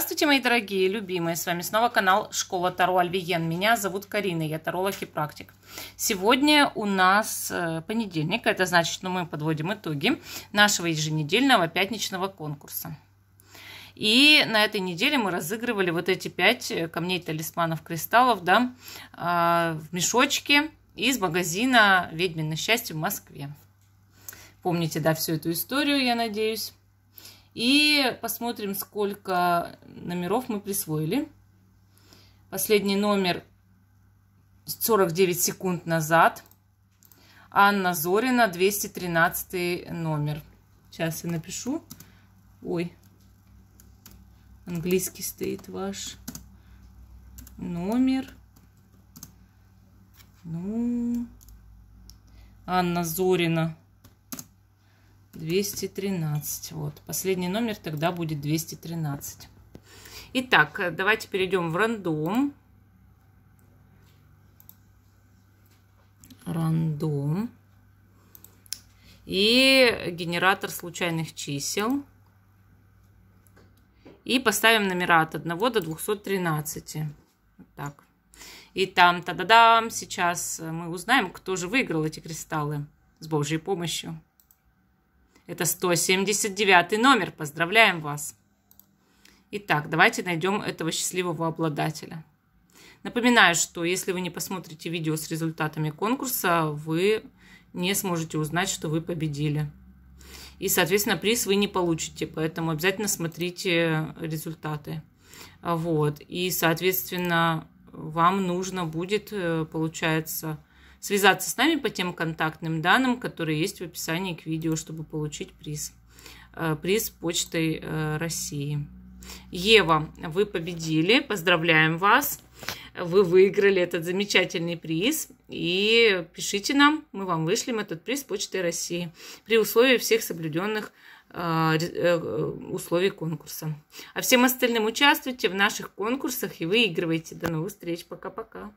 Здравствуйте, мои дорогие, любимые! С вами снова канал Школа Таро Альвиен. Меня зовут Карина, я таролог и практик. Сегодня у нас э, понедельник, это значит, что ну, мы подводим итоги нашего еженедельного пятничного конкурса. И на этой неделе мы разыгрывали вот эти пять э, камней, талисманов, кристаллов, да, а, в мешочке из магазина «Ведьмино счастье» в Москве. Помните, да, всю эту историю, я надеюсь. И посмотрим, сколько номеров мы присвоили. Последний номер 49 секунд назад. Анна Зорина, 213 номер. Сейчас я напишу. Ой, английский стоит ваш номер. Ну, Анна Зорина, 213. Вот. Последний номер тогда будет 213. Итак, э, давайте перейдем в рандом. Рандом. И генератор случайных чисел. И поставим номера от 1 до 213. Вот так. И там, та-да-дам, сейчас э, мы узнаем, кто же выиграл эти кристаллы с Божьей помощью. Это 179 номер. Поздравляем вас! Итак, давайте найдем этого счастливого обладателя. Напоминаю, что если вы не посмотрите видео с результатами конкурса, вы не сможете узнать, что вы победили. И, соответственно, приз вы не получите, поэтому обязательно смотрите результаты. Вот. И, соответственно, вам нужно будет, э, получается, связаться с нами по тем контактным данным, которые есть в описании к видео, чтобы получить приз. Э, приз почтой э, России. Ева, вы победили, поздравляем вас. Вы выиграли этот замечательный приз. И пишите нам, мы вам вышлем этот приз Почтой России при условии всех соблюденных э, условий конкурса. А всем остальным участвуйте в наших конкурсах и выигрывайте. До новых встреч. Пока-пока.